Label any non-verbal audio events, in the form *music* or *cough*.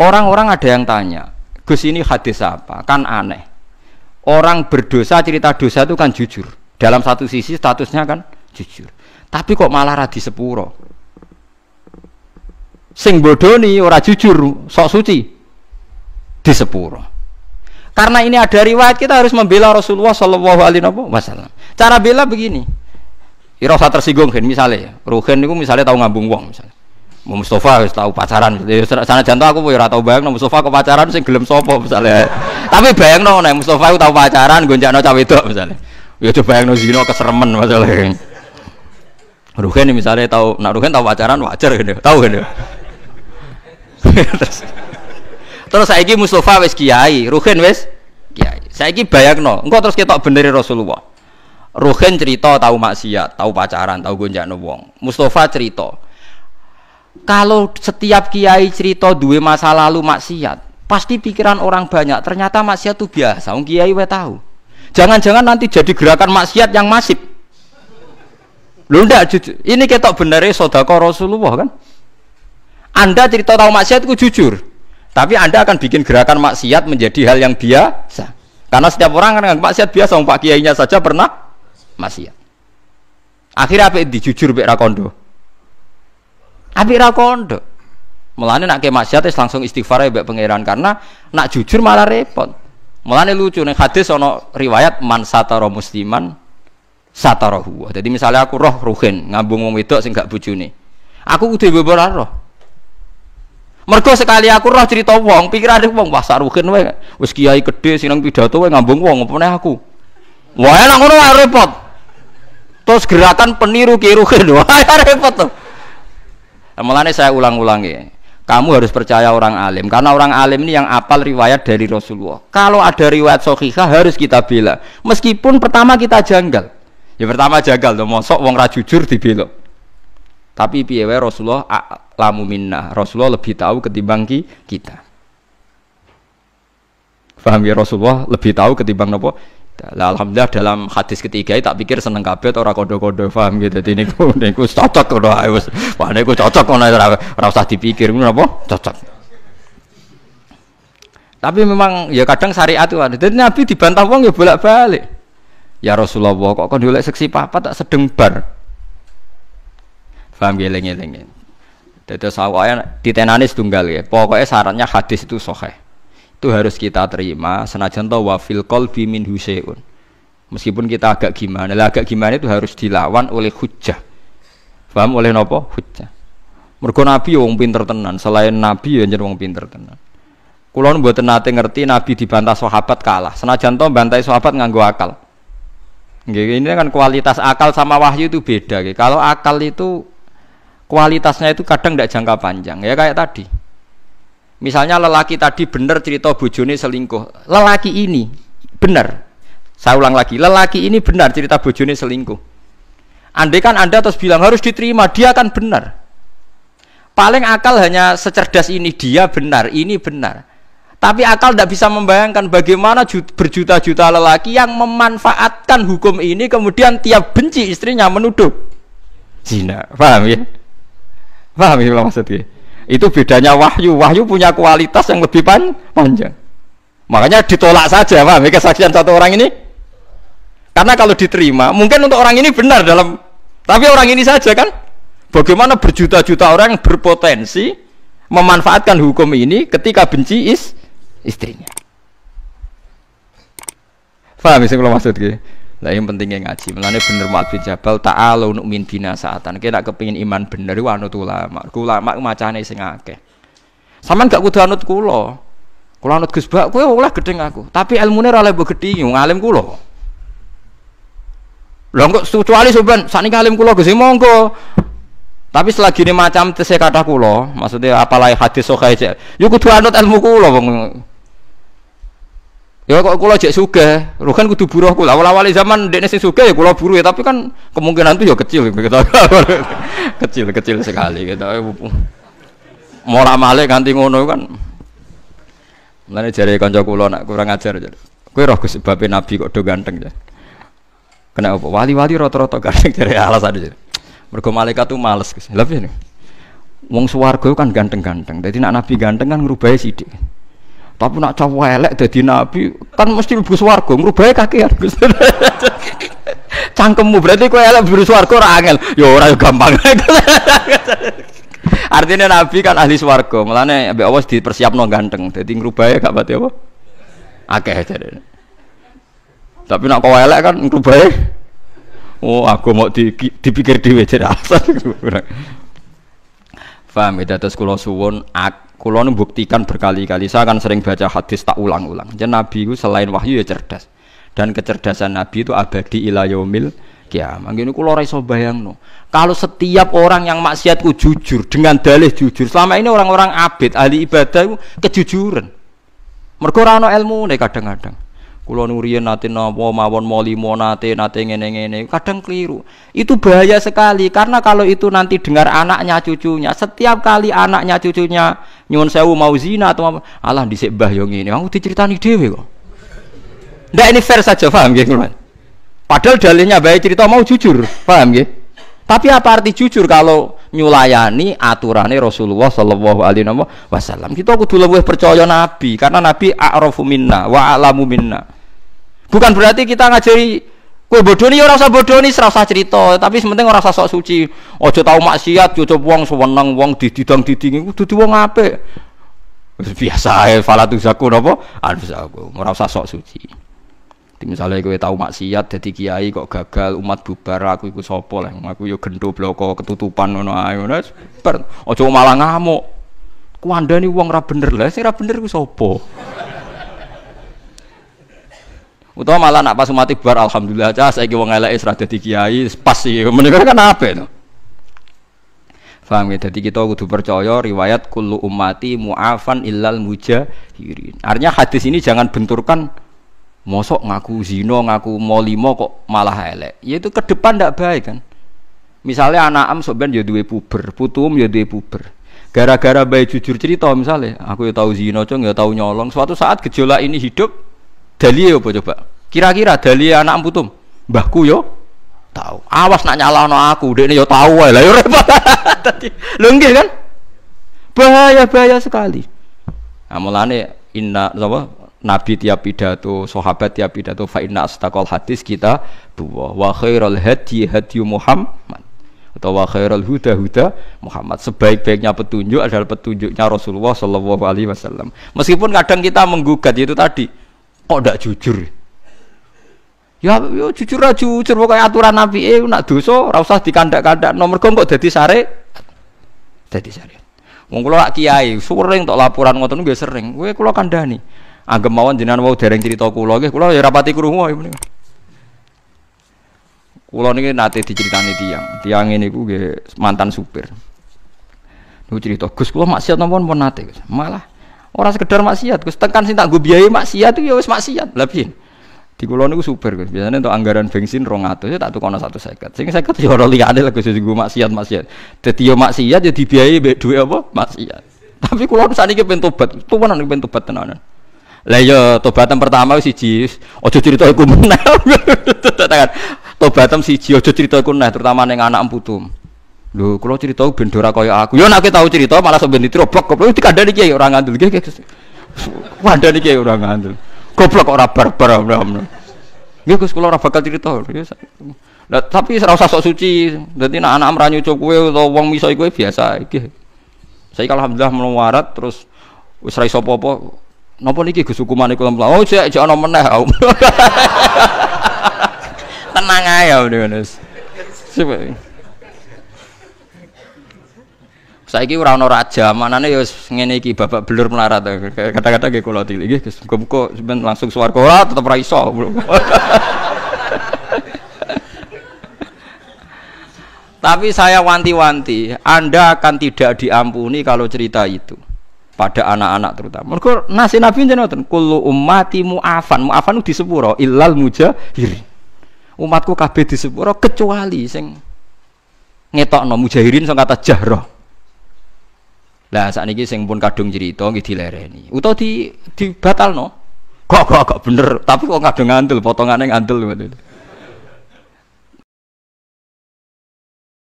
Orang-orang ada yang tanya, Gus ini hadis apa? Kan aneh. Orang berdosa cerita dosa itu kan jujur. Dalam satu sisi statusnya kan jujur. Tapi kok malah radi sepuro? Sing bodoni ora jujur, sok suci di sepuro. Karena ini ada riwayat kita harus membela Rasulullah Shallallahu Alaihi Wasallam. Cara bela begini, Irosa tersinggung kan misalnya, ya. Ruhen itu misalnya tahu ngabung uang misalnya. Mau Mustafa harus tahu pacaran. Ya, sana jantung aku punya, tau bayang no Mustafa kok pacaran sing gelem sopo misalnya. Tapi bayang no nih Mustafa tahu pacaran gonjakan cawe wedok misalnya. Ya coba bayang no zino keseremen misalnya Ruhen misalnya tahu nak Ruhen tahu pacaran wajar gitu, tahu gitu. terus terus saiki Mustafa wes kiai, Ruhen wes kiai. bayang dong, enggak terus kita beneri Rasulullah. Ruhen cerita tahu maksiat, tahu pacaran, tahu gonjakan wong. Mustafa cerita kalau setiap kiai cerita dua masa lalu maksiat pasti pikiran orang banyak ternyata maksiat itu biasa Wong kiai we tahu jangan-jangan nanti jadi gerakan maksiat yang masif lu ndak jujur ini ketok bener sodako Rasulullah kan anda cerita tahu maksiat itu jujur tapi anda akan bikin gerakan maksiat menjadi hal yang biasa karena setiap orang kan maksiat biasa Wong pak kiainya saja pernah maksiat akhirnya apa dijujur Pak Rakondo Abi rakondo melani Mulane nak ke es langsung istighfar ya pangeran karena nak jujur malah repot. melani lucu nih hadis ono riwayat man roh musliman huwa Jadi misalnya aku roh ruhen, ngabung wong wedok sing gak nih, Aku udah beberapa roh. Mergo sekali aku roh cerita wong, ada wong wah saruhin wae. Wis kiai gede sinang pidato wae ngambung wong apa aku. Wah enak ngono repot. Terus gerakan peniru kiruhin *laughs* wah repot tuh. Temulane nah, saya ulang-ulang ya. Kamu harus percaya orang alim karena orang alim ini yang apal riwayat dari Rasulullah. Kalau ada riwayat sahihah harus kita bela. Meskipun pertama kita janggal. Ya pertama janggal loh, mosok wong ra jujur dibela. Tapi piye Rasulullah lamu minna. Rasulullah lebih tahu ketimbang kita. Faham ya Rasulullah lebih tahu ketimbang nopo lah alhamdulillah dalam hadis ketiga tak pikir seneng kabeh ora kodo-kodo paham gitu. Dadi niku *laughs* niku cocok kodo ae wis. Wah niku cocok ana ora ora usah dipikir ngono apa? Cocok. Tapi memang ya kadang syariat itu ada. Nabi dibantah wong ya bolak-balik. Ya Rasulullah kok kon golek seksi papa tak sedeng bar. Paham geleng-geleng. Dadi sawaya ditenani setunggal ya. Pokoknya syaratnya hadis itu sahih itu harus kita terima senajan to wafil qalbi min husayun meskipun kita agak gimana lah agak gimana itu harus dilawan oleh hujah paham oleh nopo hujah mergo nabi wong pinter tenan selain nabi ya jeneng wong pinter tenan kulon buat nate ngerti nabi dibantah sahabat kalah senajan to bantai sahabat nganggo akal ini kan kualitas akal sama wahyu itu beda kalau akal itu kualitasnya itu kadang tidak jangka panjang ya kayak tadi Misalnya lelaki tadi benar cerita bojone selingkuh. Lelaki ini benar. Saya ulang lagi, lelaki ini benar cerita bojone selingkuh. Andai kan Anda terus bilang harus diterima, dia kan benar. Paling akal hanya secerdas ini dia benar, ini benar. Tapi akal tidak bisa membayangkan bagaimana berjuta-juta lelaki yang memanfaatkan hukum ini kemudian tiap benci istrinya menuduh zina. Paham ya? Paham ya maksudnya? Itu bedanya wahyu. Wahyu punya kualitas yang lebih pan panjang. Makanya ditolak saja, paham? Ya, kesaksian satu orang ini. Karena kalau diterima, mungkin untuk orang ini benar dalam tapi orang ini saja kan bagaimana berjuta-juta orang berpotensi memanfaatkan hukum ini ketika benci is istrinya. Faham ya sih kalau maksudnya lah yang pentingnya ngaji. Melane bener Mu'ad bin Jabal ta'alu nu'min bina saatan. Kita kepingin iman bener iku anut ulama. Ulama macane sing akeh. Saman gak kudu anut kulo. Kulo anut Gus Bak kowe oleh gedeng aku, tapi ilmune ora oleh gedhi ngalim kulo. Lha kok kecuali sampean sakniki alim kulo Gus ya monggo. Tapi selagi ini macam tese kata kula, maksudnya apalagi hadis sahih. Yuk kudu anut ilmu kulo bang Ya kok kula jek sugih, lho kan kudu buruh kula. Awal-awal zaman ndekne sing sugih ya kula buruh ya, tapi kan kemungkinan itu ya kecil gitu. *laughs* kecil kecil sekali gitu. Mola malik ganti ngono kan. Mulane jare kanca kula nak kurang ajar. Kowe roh Gus babe nabi kok do ganteng ya. Kena apa? Wali-wali rata-rata ganteng jare *laughs* alasan aja. Mergo malaikat tuh males Gus. Lha piye Wong swarga kan ganteng-ganteng. jadi nak nabi ganteng kan ngrubahi sithik. Tapi nak cowok elek jadi nabi kan mesti ibu swargo ngrubai kaki ya *laughs* Cangkemmu berarti kau elek ibu swargo ora angel. Ya yo ora gampang. *laughs* Artinya nabi kan ahli swargo. Mulane awas dipersiap nongganteng. ganteng. Dadi ya kak pati apa? Akeh jadi. Tapi nak kowe elek kan merubah. Oh, aku mau di, dipikir dhewe jadi alasan. *laughs* faham ya, dados kula suwon ak Kulo buktikan berkali-kali. Saya akan sering baca hadis tak ulang-ulang. Jadi Nabi itu selain wahyu ya cerdas. Dan kecerdasan Nabi itu abadi ilayomil kiamat. Gini kulo raiso bayang no. Kalau setiap orang yang maksiatku jujur dengan dalih jujur, selama ini orang-orang abid ahli ibadah itu kejujuran. Mergo ilmu nih kadang-kadang. Kulo nuriyen nate napa mawon molimo nate nate ngene-ngene. Kadang keliru. Itu bahaya sekali karena kalau itu nanti dengar anaknya cucunya, setiap kali anaknya cucunya nyuwun sewu mau zina atau apa, alah dhisik mbah yo ngene. Aku diceritani dhewe kok. Ndak ini fair saja paham nggih, Padahal dalilnya baik cerita mau jujur, paham nggih? Tapi apa arti jujur kalau nyulayani aturannya Rasulullah Sallallahu Alaihi Wasallam? Kita kudu lebih percaya Nabi karena Nabi a'rafu minna wa a'lamu minna. Bukan berarti kita ngajari kue bodoni ora usah bodoni, ora usah cerita, tapi sementing ora usah sok suci. Ojo tau maksiat, jauh wong sewenang wong dididang didingi kudu wong apik. Biasa ae falatu apa? napa? Anfusakum, ora usah sok suci misalnya gue tahu maksiat jadi kiai kok gagal umat bubar aku ikut sopo lah aku yo gendo bloko ketutupan mana ayo nes ber ojo malah ngamuk anda nih uang rap bener lah sih rap bener gue sopo utawa malah nak pas umat bubar alhamdulillah aja saya gue ngelak isra jadi kiai pas sih mendengar kan apa itu Paham ya? Jadi kita kudu percaya riwayat kullu umati mu'afan illal mujahirin. Artinya hadis ini jangan benturkan mosok ngaku zino ngaku molimo kok malah elek ya itu ke depan tidak baik kan misalnya anak am jadi ya duwe puber putum ya duwe puber gara-gara bayi jujur cerita misalnya aku ya tahu zino cong ya tahu nyolong suatu saat gejolak ini hidup dalil ya apa coba kira-kira dalil anak am putum mbahku yo ya tahu awas nak nyala no aku deh ini yo ya tahu lah yo ya repot tadi *laughs* lenggih kan bahaya bahaya sekali amalane nah, inna apa Nabi tiap pidato, sahabat tiap pidato, fa inna astaqal hadis kita buwa wa khairul hadi hadi Muhammad atau wa khairul huda huda Muhammad. Sebaik-baiknya petunjuk adalah petunjuknya Rasulullah Shallallahu alaihi wasallam. Meskipun kadang kita menggugat itu tadi, kok tidak jujur? Ya, yo ya jujur aja jujur pokoknya aturan Nabi eh nak dosa ora usah dikandak-kandak nomor kok jadi sare. jadi sare. Wong kula kiai, sering tok laporan ngoten nggih sering. Kowe kula kandhani. Anggap mawon jenengan wau dereng cerita kula nggih kula ya rapati krungu ibu niku. Kula niki nate diceritani tiang. Tiang ku nggih mantan supir. Niku cerita, Gus kula maksiat napa pun nate Gus. Malah orang sekedar maksiat, Gus tekan sing tak nggo biaya maksiat itu ya wis maksiat. Lah piye? Di kula niku supir Gus. Biasane untuk anggaran bensin 200 ya tak tukono 150. Sing 50 ya ora liyane lah Gus ya nggo maksiat-maksiat. Dadi yo ya maksiat ya dibiayai mbek dhuwit apa? Maksiat. Tapi kula sakniki pentobat, tuwanan pentobat tenanan. Lah yo iya, tobatan pertama siji aja cerita iku meneh. Tobatan siji aja cerita iku meneh terutama ning anak putu. Lho, kula cerita ben ora kaya aku. yo nek tau cerita malah sampe diterobok goblok dikandani kiai orang ngandel Ada nih kiai ora ngandel. Goblok ora barbar ora. Nggih Gus kula ora bakal cerita. Lah tapi ora usah sok suci. Dadi nek anak mra cokwe kowe utawa wong miso kowe biasa iki. kalau alhamdulillah melawarat terus wis ra iso apa-apa Nopo niki Gus hukuman kula mlaku? Oh, sik aja ana meneh. *laughs* Tenang ae Saya Saiki ora orang raja, mana nih ya wis ngene iki belur melarat. Kata-kata gak kulo tili nggih Gus, muga-muga langsung suar kora tetap raiso *laughs* Tapi saya wanti-wanti, Anda akan tidak diampuni kalau cerita itu pada anak-anak terutama. Mergo nasi Nabi jenengan kullu ummati mu'afan, mu'afan di sepuro illal mujahirin. Umatku kabeh di sepuro kecuali sing ngetokno mujahirin sing kata jahra. Lah ini sing pun kadung jadi cerita nggih ini. utawa di no. Kok kok kok bener, tapi kok kadung ngandel, potongane ngandel ngoten.